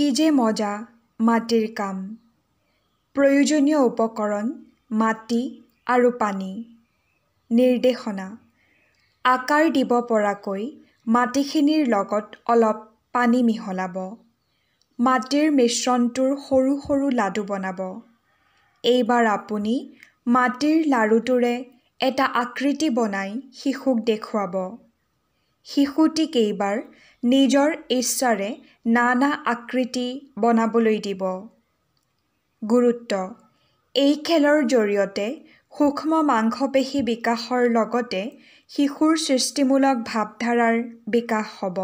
কি যে মজা মাটিৰ কাম প্ৰয়োজনীয় উপকৰণ মাটি আৰু পানী নিৰ্দেশনা আকাৰ দিব পৰাকৈ মাটিখিনিৰ লগত অলপ পানী মিহলাব মাটিৰ মিশ্ৰণটোৰ সৰু সৰু লাডু বনাব এইবাৰ আপুনি মাটিৰ লাড়ুটোৰে এটা আকৃতি বনাই শিশুক দেখুৱাব শিশুটি কেইবাৰ নিজৰ ইচ্ছাৰে নানা আকৃতি বনাবলৈ দিব গুৰুত্ব এই খেলৰ জৰিয়তে সূক্ষ্ম মাংসপেশী বিকাশৰ লগতে শিশুৰ সৃষ্টিমূলক ভাৱধাৰাৰ বিকাশ হ'ব